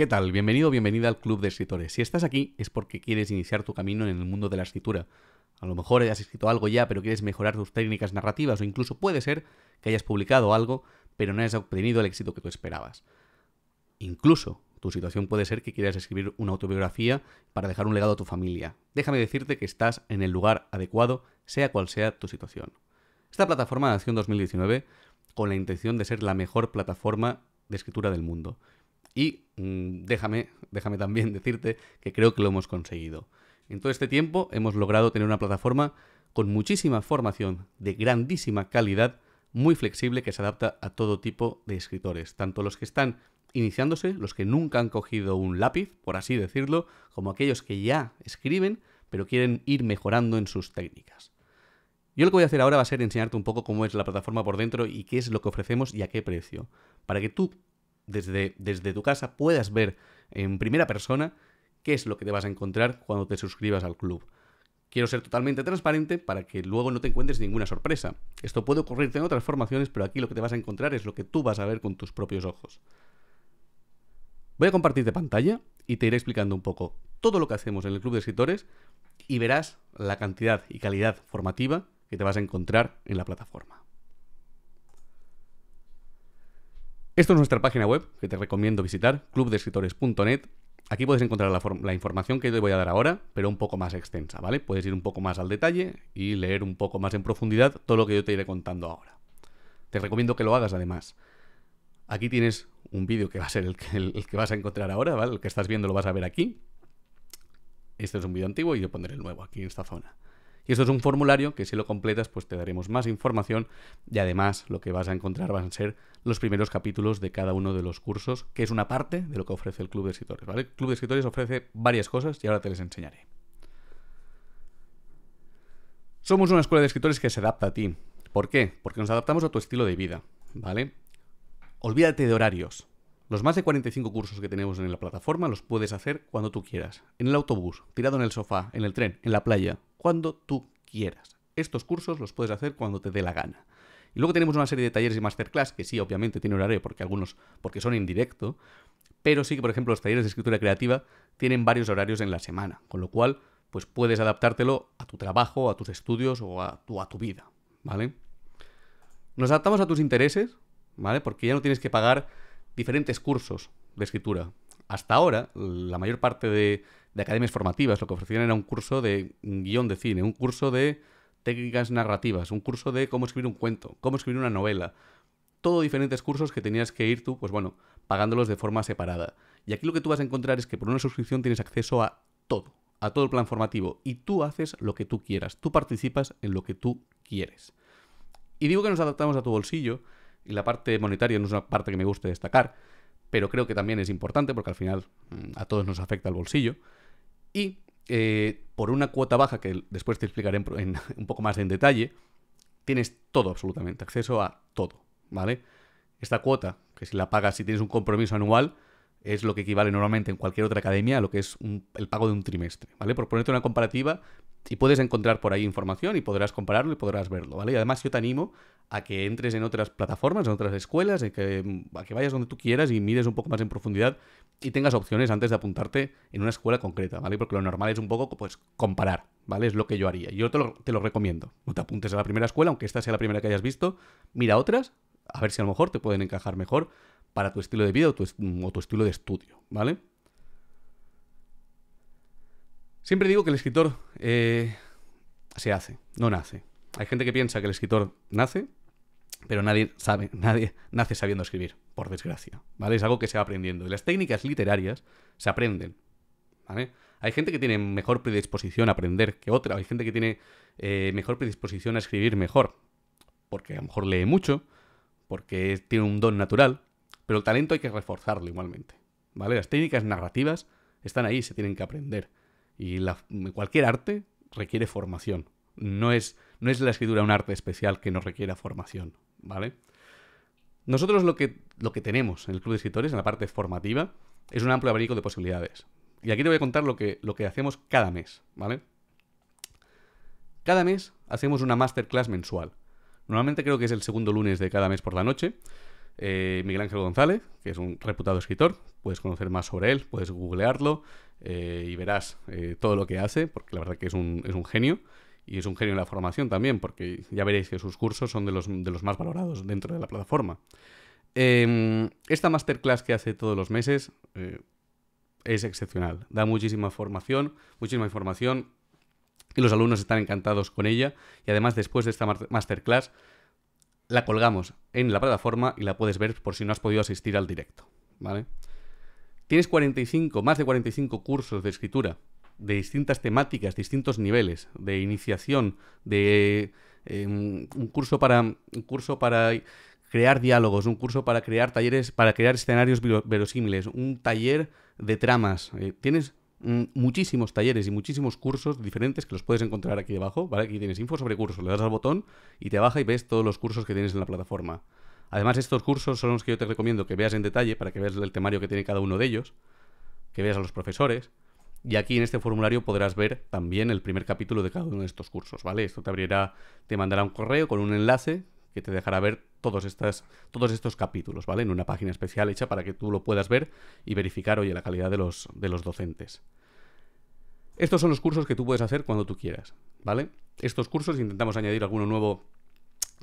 ¿Qué tal? Bienvenido o bienvenida al Club de Escritores. Si estás aquí es porque quieres iniciar tu camino en el mundo de la escritura. A lo mejor has escrito algo ya, pero quieres mejorar tus técnicas narrativas o incluso puede ser que hayas publicado algo, pero no hayas obtenido el éxito que tú esperabas. Incluso tu situación puede ser que quieras escribir una autobiografía para dejar un legado a tu familia. Déjame decirte que estás en el lugar adecuado, sea cual sea tu situación. Esta plataforma nació en 2019 con la intención de ser la mejor plataforma de escritura del mundo y mm, déjame, déjame también decirte que creo que lo hemos conseguido. En todo este tiempo hemos logrado tener una plataforma con muchísima formación de grandísima calidad, muy flexible, que se adapta a todo tipo de escritores, tanto los que están iniciándose, los que nunca han cogido un lápiz, por así decirlo, como aquellos que ya escriben, pero quieren ir mejorando en sus técnicas. Yo lo que voy a hacer ahora va a ser enseñarte un poco cómo es la plataforma por dentro y qué es lo que ofrecemos y a qué precio, para que tú desde, tu casa puedas ver en primera persona qué es lo que te vas a encontrar cuando te suscribas al club. Quiero ser totalmente transparente para que luego no te encuentres ninguna sorpresa. Esto puede ocurrirte en otras formaciones, pero aquí lo que te vas a encontrar es lo que tú vas a ver con tus propios ojos. Voy a compartirte pantalla y te iré explicando un poco todo lo que hacemos en el Club de Escritores y verás la cantidad y calidad formativa que te vas a encontrar en la plataforma. Esto es nuestra página web que te recomiendo visitar, clubdescritores.net. Aquí puedes encontrar la, información que te voy a dar ahora, pero un poco más extensa, ¿vale? Puedes ir un poco más al detalle y leer un poco más en profundidad todo lo que yo te iré contando ahora. Te recomiendo que lo hagas además. Aquí tienes un vídeo que va a ser el que, el que vas a encontrar ahora, ¿vale? El que estás viendo lo vas a ver aquí. Este es un vídeo antiguo y yo pondré el nuevo aquí en esta zona. Y esto es un formulario que si lo completas pues te daremos más información y además lo que vas a encontrar van a ser los primeros capítulos de cada uno de los cursos, que es una parte de lo que ofrece el Club de Escritores. ¿vale? El Club de Escritores ofrece varias cosas y ahora te les enseñaré. Somos una escuela de escritores que se adapta a ti. ¿Por qué? Porque nos adaptamos a tu estilo de vida, ¿vale? Olvídate de horarios. Los más de 45 cursos que tenemos en la plataforma los puedes hacer cuando tú quieras. En el autobús, tirado en el sofá, en el tren, en la playa, cuando tú quieras. Estos cursos los puedes hacer cuando te dé la gana. Y luego tenemos una serie de talleres y masterclass que sí, obviamente tiene horario porque algunos porque son en directo, pero sí que por ejemplo los talleres de escritura creativa tienen varios horarios en la semana, con lo cual pues puedes adaptártelo a tu trabajo, a tus estudios o a tu, a tu vida, ¿vale? Nos adaptamos a tus intereses, ¿vale? Porque ya no tienes que pagar diferentes cursos de escritura. Hasta ahora, la mayor parte de de academias formativas. Lo que ofrecían era un curso de guión de cine, un curso de técnicas narrativas, un curso de cómo escribir un cuento, cómo escribir una novela. Todo diferentes cursos que tenías que ir tú, pues bueno, pagándolos de forma separada. Y aquí lo que tú vas a encontrar es que por una suscripción tienes acceso a todo, a todo el plan formativo. Y tú haces lo que tú quieras, tú participas en lo que tú quieres. Y digo que nos adaptamos a tu bolsillo, y la parte monetaria no es una parte que me guste destacar, pero creo que también es importante porque al final mm, a todos nos afecta el bolsillo. Y eh, por una cuota baja, que después te explicaré en, un poco más en detalle, tienes todo absolutamente, acceso a todo, ¿vale? Esta cuota, que si la pagas, si tienes un compromiso anual, es lo que equivale normalmente en cualquier otra academia a lo que es el pago de un trimestre, ¿vale? Por ponerte una comparativa y puedes encontrar por ahí información y podrás compararlo y podrás verlo, ¿vale? Y además yo te animo a que entres en otras plataformas, en otras escuelas, que, a que vayas donde tú quieras y mires un poco más en profundidad y tengas opciones antes de apuntarte en una escuela concreta, ¿vale? Porque lo normal es un poco, pues, comparar, ¿vale? Es lo que yo haría. Yo te lo, te lo recomiendo. No te apuntes a la primera escuela, aunque esta sea la primera que hayas visto. Mira otras, a ver si a lo mejor te pueden encajar mejor para tu estilo de vida mm, o tu, estilo de estudio, ¿vale? Siempre digo que el escritor eh, se hace, no nace. Hay gente que piensa que el escritor nace, pero nadie sabe, nadie nace sabiendo escribir, por desgracia, ¿vale? Es algo que se va aprendiendo. las técnicas literarias se aprenden, ¿vale? Hay gente que tiene mejor predisposición a aprender que otra, hay gente que tiene eh, mejor predisposición a escribir mejor, porque a lo mejor lee mucho, porque tiene un don natural, pero el talento hay que reforzarlo igualmente. ¿Vale? Las técnicas narrativas están ahí, se tienen que aprender. Y cualquier arte requiere formación. No es, no es la escritura un arte especial que no requiera formación. ¿Vale? Nosotros lo que, lo que tenemos en el Club de Escritores, en la parte formativa, es un amplio abanico de posibilidades. Y aquí te voy a contar lo que, lo que hacemos cada mes, ¿vale? Cada mes hacemos una masterclass mensual. Normalmente creo que es el segundo lunes de cada mes por la noche. Eh, Miguel Ángel González, que es un reputado escritor, puedes conocer más sobre él, puedes googlearlo eh, y verás eh, todo lo que hace, porque la verdad que es un, es un, genio y es un genio en la formación también, porque ya veréis que sus cursos son de los, de los más valorados dentro de la plataforma. Em, esta masterclass que hace todos los meses es excepcional, da muchísima formación, muchísima información y los alumnos están encantados con ella y además después de esta masterclass la colgamos en la plataforma y la puedes ver por si no has podido asistir al directo, ¿vale? Tienes 45, más de 45 cursos de escritura de distintas temáticas, distintos niveles de iniciación, de em, un curso para un curso para crear diálogos, un curso para crear talleres, para crear escenarios verosímiles, un taller de tramas. Eh, tienes Mm, muchísimos talleres y muchísimos cursos diferentes que los puedes encontrar aquí debajo, ¿vale? Aquí tienes info sobre cursos, le das al botón y te baja y ves todos los cursos que tienes en la plataforma. Además, estos cursos son los que yo te recomiendo que veas en detalle para que veas el temario que tiene cada uno de ellos, que veas a los profesores. Y aquí en este formulario podrás ver también el primer capítulo de cada uno de estos cursos, ¿vale? Esto te abrirá, te mandará un correo con un enlace que te dejará ver todos, estos capítulos, ¿vale? En una página especial hecha para que tú lo puedas ver y verificar, oye, la calidad de los, de los docentes. Estos son los cursos que tú puedes hacer cuando tú quieras, ¿vale? Estos cursos intentamos añadir alguno nuevo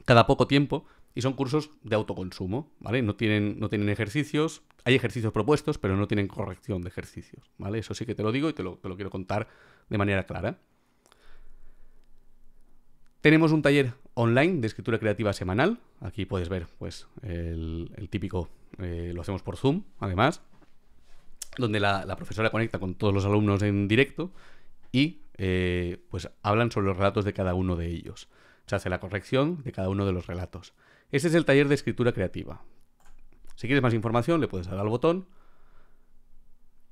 cada poco tiempo y son cursos de autoconsumo, ¿vale? No tienen, no tienen ejercicios, hay ejercicios propuestos, pero no tienen corrección de ejercicios, ¿vale? Eso sí que te lo digo y te lo quiero contar de manera clara. Tenemos un taller online de escritura creativa semanal. Aquí puedes ver, pues, el, típico, eh, lo hacemos por Zoom, además, donde la, profesora conecta con todos los alumnos en directo y, eh, pues, hablan sobre los relatos de cada uno de ellos. Se hace la corrección de cada uno de los relatos. Este es el taller de escritura creativa. Si quieres más información, le puedes dar al botón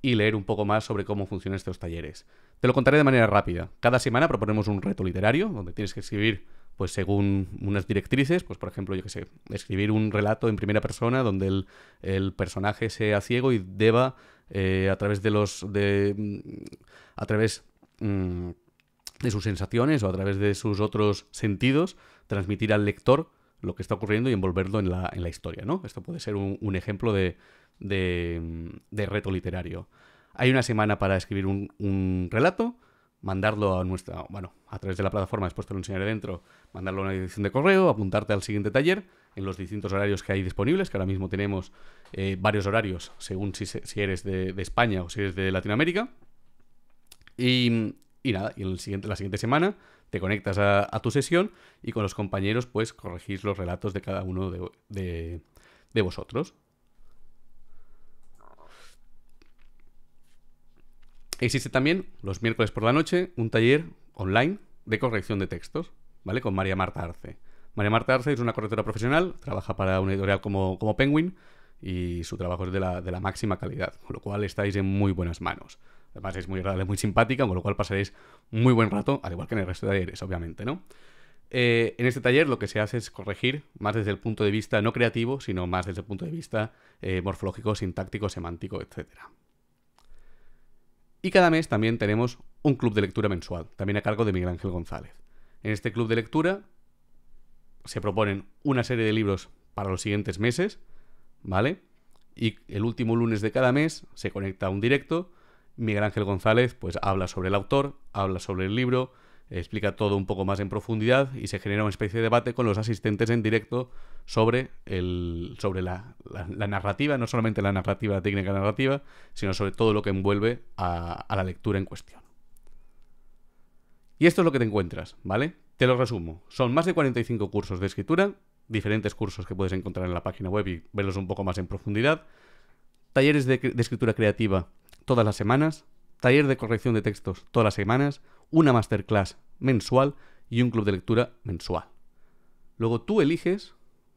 y leer un poco más sobre cómo funcionan estos talleres. Te lo contaré de manera rápida. Cada semana proponemos un reto literario, donde tienes que escribir pues según unas directrices, pues por ejemplo, yo que sé, escribir un relato en primera persona donde el, personaje sea ciego y deba eh, a través de los de mm, a través mm, de sus sensaciones o a través de sus otros sentidos transmitir al lector lo que está ocurriendo y envolverlo en la, en la historia, ¿no? Esto puede ser un, ejemplo de, de, de, reto literario. Hay una semana para escribir un relato, mandarlo a nuestra, bueno, a través de la plataforma, después te lo enseñaré dentro, mandarlo a una dirección de correo, apuntarte al siguiente taller en los distintos horarios que hay disponibles, que ahora mismo tenemos eh, varios horarios según si, eres de, España o si eres de Latinoamérica. Y, nada, y en siguiente, la siguiente semana te conectas a, tu sesión y con los compañeros pues corregís los relatos de cada uno de, de vosotros. Existe también los miércoles por la noche un taller online de corrección de textos, ¿vale? Con María Marta Arce. María Marta Arce es una correctora profesional, trabaja para una editorial como, como Penguin y su trabajo es de la, máxima calidad, con lo cual estáis en muy buenas manos. Además es muy agradable, muy simpática, con lo cual pasaréis muy buen rato, al igual que en el resto de talleres, obviamente, ¿no? Eh, en este taller lo que se hace es corregir más desde el punto de vista no creativo, sino más desde el punto de vista eh, morfológico, sintáctico, semántico, etcétera. Y cada mes también tenemos un club de lectura mensual, también a cargo de Miguel Ángel González. En este club de lectura se proponen una serie de libros para los siguientes meses, ¿vale? Y el último lunes de cada mes se conecta a un directo. Miguel Ángel González pues habla sobre el autor, habla sobre el libro, explica todo un poco más en profundidad y se genera una especie de debate con los asistentes en directo sobre, el, sobre la, narrativa, no solamente la narrativa, la técnica narrativa, sino sobre todo lo que envuelve a, la lectura en cuestión. Y esto es lo que te encuentras, ¿vale? Te lo resumo. Son más de 45 cursos de escritura, diferentes cursos que puedes encontrar en la página web y verlos un poco más en profundidad, talleres de escritura creativa todas las semanas, taller de corrección de textos todas las semanas, una masterclass mensual y un club de lectura mensual. Luego tú eliges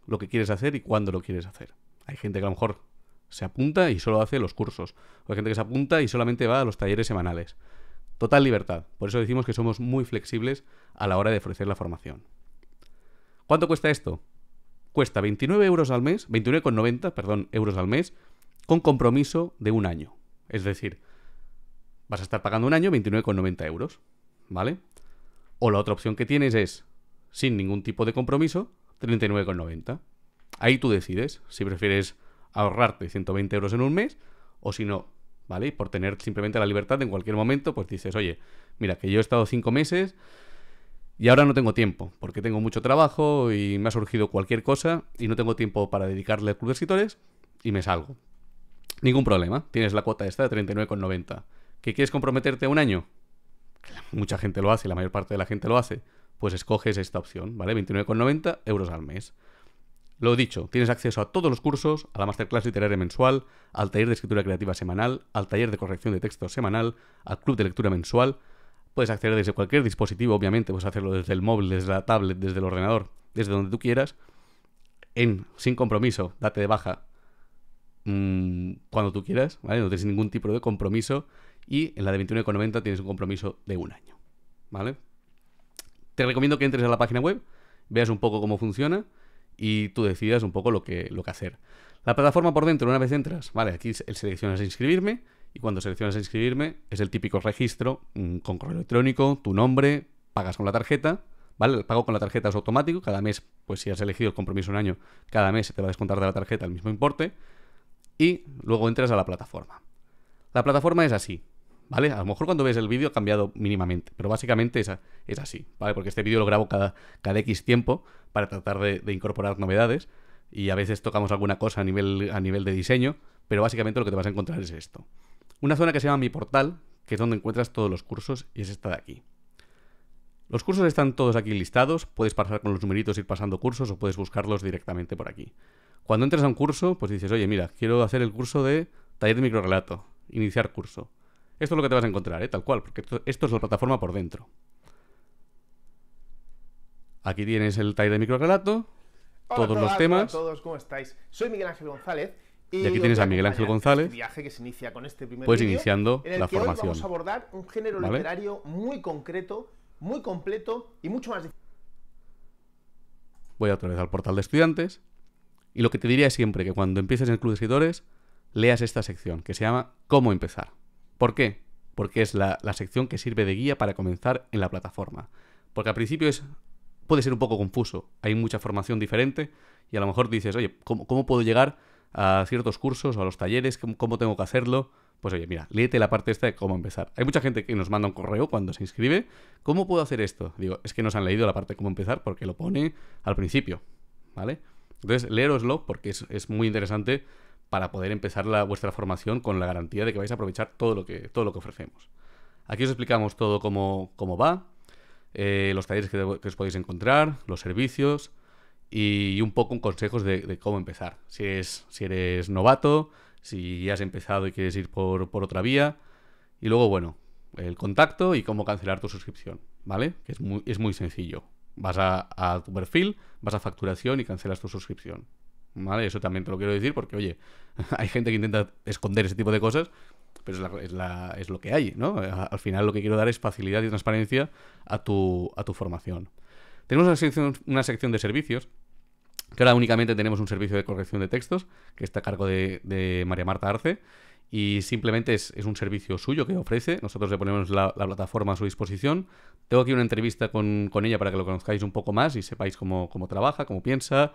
lo que quieres hacer y cuándo lo quieres hacer. Hay gente que a lo mejor se apunta y solo hace los cursos. O hay gente que se apunta y solamente va a los talleres semanales. Total libertad. Por eso decimos que somos muy flexibles a la hora de ofrecer la formación. ¿Cuánto cuesta esto? Cuesta 29 euros al mes, 29,90, perdón, euros al mes, con compromiso de un año. Es decir, vas a estar pagando un año 29,90 euros, ¿vale? O la otra opción que tienes es, sin ningún tipo de compromiso, 39,90. Ahí tú decides si prefieres ahorrarte 120 euros en un mes o si no, ¿vale? Y por tener simplemente la libertad en cualquier momento, pues dices, oye, mira, que yo he estado cinco meses y ahora no tengo tiempo, porque tengo mucho trabajo y me ha surgido cualquier cosa y no tengo tiempo para dedicarle al club de escritores y me salgo. Ningún problema, tienes la cuota esta de 39,90. ¿Que quieres comprometerte un año? Mucha gente lo hace, la mayor parte de la gente lo hace. Pues escoges esta opción, ¿vale? 29,90 euros al mes. Lo dicho, tienes acceso a todos los cursos, a la masterclass literaria mensual, al taller de escritura creativa semanal, al taller de corrección de texto semanal, al club de lectura mensual. Puedes acceder desde cualquier dispositivo, obviamente, puedes hacerlo desde el móvil, desde la tablet, desde el ordenador, desde donde tú quieras. En, sin compromiso, date de baja Mm, cuando tú quieras, ¿vale? No tienes ningún tipo de compromiso. Y en la de 21,90 tienes un compromiso de un año, ¿vale? Te recomiendo que entres a la página web, veas un poco cómo funciona y tú decidas un poco lo que, lo que hacer. La plataforma por dentro, una vez entras, vale, aquí seleccionas inscribirme y cuando seleccionas inscribirme es el típico registro mm, con correo electrónico, tu nombre, pagas con la tarjeta, ¿vale? El pago con la tarjeta es automático, cada mes, pues si has elegido el compromiso un año, cada mes se te va a descontar de la tarjeta el mismo importe y luego entras a la plataforma. La plataforma es así, ¿vale? A lo mejor cuando ves el vídeo ha cambiado mínimamente, pero básicamente es, es así, ¿vale? Porque este vídeo lo grabo cada, X tiempo para tratar de, incorporar novedades y a veces tocamos alguna cosa a nivel, a nivel de diseño, pero básicamente lo que te vas a encontrar es esto. Una zona que se llama Mi Portal, que es donde encuentras todos los cursos y es esta de aquí. Los cursos están todos aquí listados, puedes pasar con los numeritos, ir pasando cursos o puedes buscarlos directamente por aquí. Cuando entras a un curso, pues dices, oye, mira, quiero hacer el curso de taller de microrelato, iniciar curso. Esto es lo que te vas a encontrar, ¿eh? tal cual, porque esto, es la plataforma por dentro. Aquí tienes el taller de microrelato, todos los temas. Hola ¿cómo estáis? Soy Miguel Ángel González. Y, aquí tienes a Miguel Ángel González. pues iniciando en el la formación. Hoy vamos a abordar un género literario muy concreto, muy completo y mucho más. Voy otra vez al portal de estudiantes. Y lo que te diría siempre que cuando empieces en el Club de Escritores, leas esta sección, que se llama Cómo empezar. ¿Por qué? Porque es la, sección que sirve de guía para comenzar en la plataforma. Porque al principio es, puede ser un poco confuso, hay mucha formación diferente y a lo mejor dices, oye, ¿cómo, puedo llegar a ciertos cursos o a los talleres? ¿Cómo, tengo que hacerlo? Pues oye, mira, léete la parte esta de cómo empezar. Hay mucha gente que nos manda un correo cuando se inscribe. ¿Cómo puedo hacer esto? Digo, es que nos han leído la parte de cómo empezar porque lo pone al principio, ¿vale? Entonces, leeroslo porque es, muy interesante para poder empezar vuestra formación con la garantía de que vais a aprovechar todo lo que, todo lo que ofrecemos. Aquí os explicamos todo cómo, cómo va, eh, los talleres que, os podéis encontrar, los servicios y, un poco consejos de, cómo empezar. Si eres, si eres novato, si ya has empezado y quieres ir por, por otra vía. Y luego, bueno, el contacto y cómo cancelar tu suscripción, ¿vale? Que es muy, es muy sencillo. Vas a, tu perfil, vas a facturación y cancelas tu suscripción. ¿Vale? Eso también te lo quiero decir porque, oye, hay gente que intenta esconder ese tipo de cosas, pero es, lo que hay, ¿no? Eh, al final lo que quiero dar es facilidad y transparencia a tu, a tu formación. Tenemos una sección, una sección de servicios, que ahora únicamente tenemos un servicio de corrección de textos, que está a cargo de María Marta Arce y simplemente es, un servicio suyo que ofrece. Nosotros le ponemos la, plataforma a su disposición. Tengo aquí una entrevista con, ella para que lo conozcáis un poco más y sepáis cómo, trabaja, cómo piensa.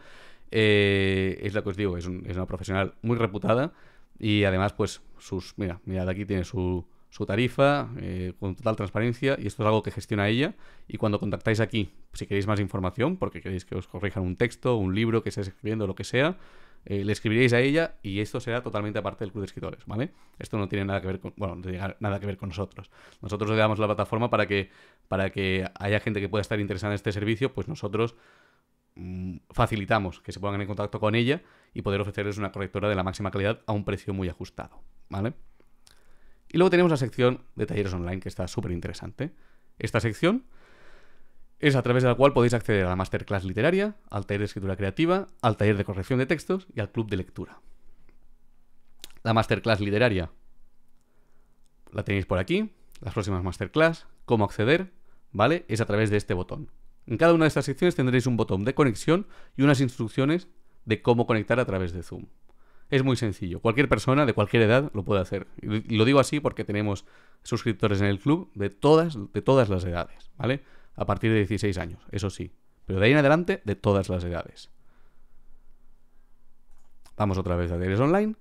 Eh, es lo que os digo, es, una profesional muy reputada y además, pues, sus. Mira, mirad, aquí tiene su, tarifa eh, con total transparencia y esto es algo que gestiona ella. Y cuando contactáis aquí, si queréis más información, porque queréis que os corrijan un texto, un libro que estéis escribiendo, lo que sea eh, le escribiréis a ella y esto será totalmente aparte del club de escritores, ¿vale? Esto no tiene nada que ver con, bueno, nada que ver con nosotros. Nosotros le damos la plataforma para que, para que haya gente que pueda estar interesada en este servicio, pues nosotros mm, facilitamos que se pongan en contacto con ella y poder ofrecerles una correctora de la máxima calidad a un precio muy ajustado, ¿vale? Y luego tenemos la sección de talleres online que está súper interesante. Esta sección es a través de la cual podéis acceder a la masterclass literaria, al taller de escritura creativa, al taller de corrección de textos y al club de lectura. La masterclass literaria la tenéis por aquí, las próximas masterclass, cómo acceder, ¿vale? Es a través de este botón. En cada una de estas secciones tendréis un botón de conexión y unas instrucciones de cómo conectar a través de Zoom. Es muy sencillo, cualquier persona de cualquier edad lo puede hacer. Y lo digo así porque tenemos suscriptores en el club de todas, de todas las edades, ¿vale? a partir de 16 años, eso sí. Pero de ahí en adelante, de todas las edades. Vamos otra vez a talleres online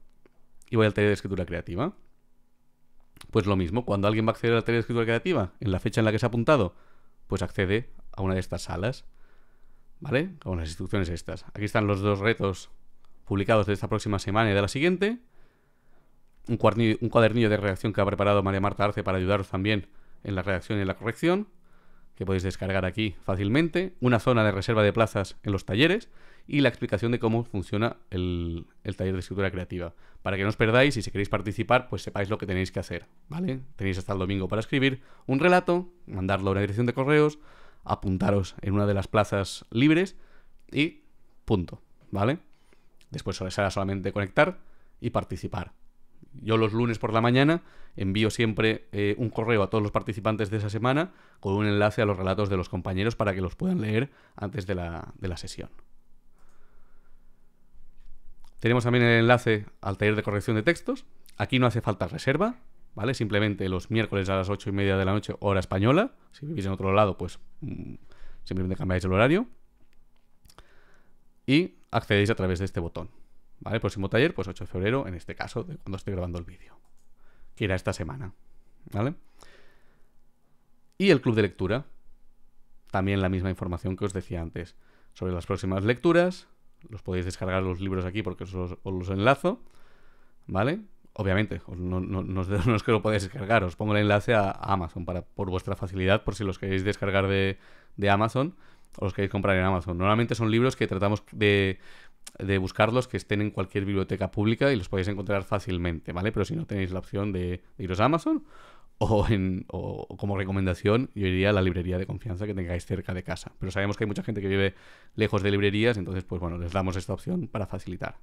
y voy al taller de escritura creativa. Pues lo mismo, cuando alguien va a acceder al taller de escritura creativa, en la fecha en la que se ha apuntado, pues accede a una de estas salas, ¿vale? Con las instrucciones estas. Aquí están los dos retos publicados de esta próxima semana y de la siguiente. Un, cuadernillo de reacción que ha preparado María Marta Arce para ayudaros también en la redacción y en la corrección que podéis descargar aquí fácilmente, una zona de reserva de plazas en los talleres y la explicación de cómo funciona el, taller de escritura creativa. Para que no os perdáis y si queréis participar, pues sepáis lo que tenéis que hacer, ¿vale? Tenéis hasta el domingo para escribir un relato, mandarlo a una dirección de correos, apuntaros en una de las plazas libres y punto, ¿vale? Después será solamente conectar y participar. Yo los lunes por la mañana envío siempre eh, un correo a todos los participantes de esa semana con un enlace a los relatos de los compañeros para que los puedan leer antes de la, sesión. Tenemos también el enlace al taller de corrección de textos. Aquí no hace falta reserva, ¿vale? Simplemente los miércoles a las 8 y media de la noche, hora española. Si vivís en otro lado, pues mm, simplemente cambiáis el horario. Y accedéis a través de este botón. ¿Vale? próximo taller, pues 8 de febrero, en este caso, de cuando estoy grabando el vídeo. Que era esta semana. ¿Vale? Y el club de lectura. También la misma información que os decía antes. Sobre las próximas lecturas. Los podéis descargar los libros aquí porque os los, enlazo. ¿Vale? Obviamente, no, no, es que lo podáis descargar, os pongo el enlace a Amazon para, por vuestra facilidad, por si los queréis descargar de, de Amazon o los queréis comprar en Amazon. Normalmente son libros que tratamos de, de buscarlos que estén en cualquier biblioteca pública y los podéis encontrar fácilmente, ¿vale? Pero si no tenéis la opción de, iros a Amazon o, en, o, como recomendación yo iría a la librería de confianza que tengáis cerca de casa. Pero sabemos que hay mucha gente que vive lejos de librerías, entonces pues bueno, les damos esta opción para facilitar.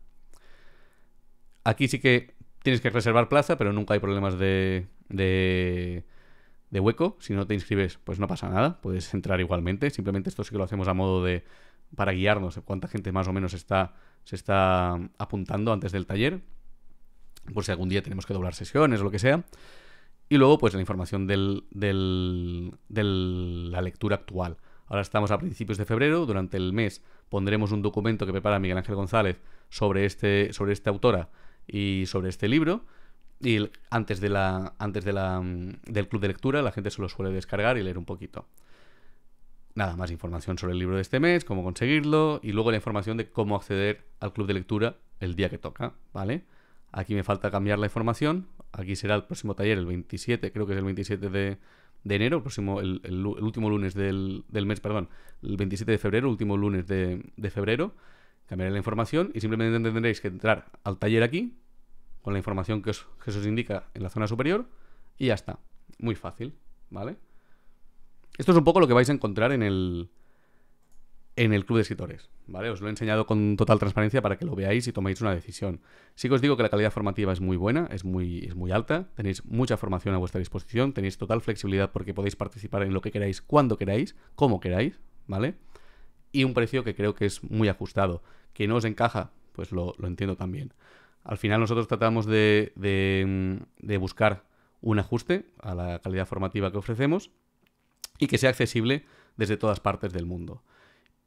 Aquí sí que tienes que reservar plaza, pero nunca hay problemas de, de, de hueco. Si no te inscribes, pues no pasa nada, puedes entrar igualmente. Simplemente esto sí que lo hacemos a modo de para guiarnos cuánta gente más o menos está, se está apuntando antes del taller, por si algún día tenemos que doblar sesiones o lo que sea. Y luego, pues la información de la lectura actual. Ahora estamos a principios de febrero, durante el mes pondremos un documento que prepara Miguel Ángel González sobre, este, sobre esta autora y sobre este libro. Y antes, de la, antes mm, del club de lectura la gente se lo suele descargar y leer un poquito. Nada, más información sobre el libro de este mes, cómo conseguirlo y luego la información de cómo acceder al club de lectura el día que toca, ¿vale? Aquí me falta cambiar la información. Aquí será el próximo taller, el 27, creo que es el 27 de, enero, el, próximo, el, último lunes del, del, mes, perdón, el 27 de febrero, último lunes de, febrero. Cambiaré la información y simplemente tendréis que entrar al taller aquí, con la información que se os indica en la zona superior, y ya está. Muy fácil, ¿vale? Esto es un poco lo que vais a encontrar en el, en el club de escritores, ¿vale? Os lo he enseñado con total transparencia para que lo veáis y toméis una decisión. Sí que os digo que la calidad formativa es muy buena, es muy, es muy alta, tenéis mucha formación a vuestra disposición, tenéis total flexibilidad porque podéis participar en lo que queráis, cuando queráis, como queráis, ¿vale? Y un precio que creo que es muy ajustado. Que no os encaja, pues lo, entiendo también. Al final nosotros tratamos de, de buscar un ajuste a la calidad formativa que ofrecemos y que sea accesible desde todas partes del mundo.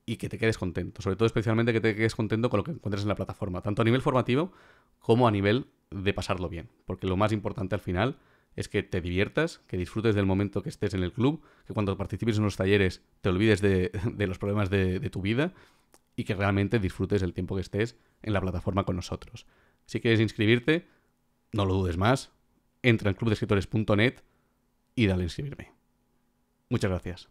Y que te quedes contento, sobre todo especialmente que te quedes contento con lo que encuentres en la plataforma, tanto a nivel formativo como a nivel de pasarlo bien, porque lo más importante al final es que te diviertas, que disfrutes del momento que estés en el club, que cuando participes en los talleres te olvides de, los problemas de, tu vida y que realmente disfrutes el tiempo que estés en la plataforma con nosotros. Si quieres inscribirte, no lo dudes más, entra en clubdescritores.net y dale a inscribirme. Muchas gracias.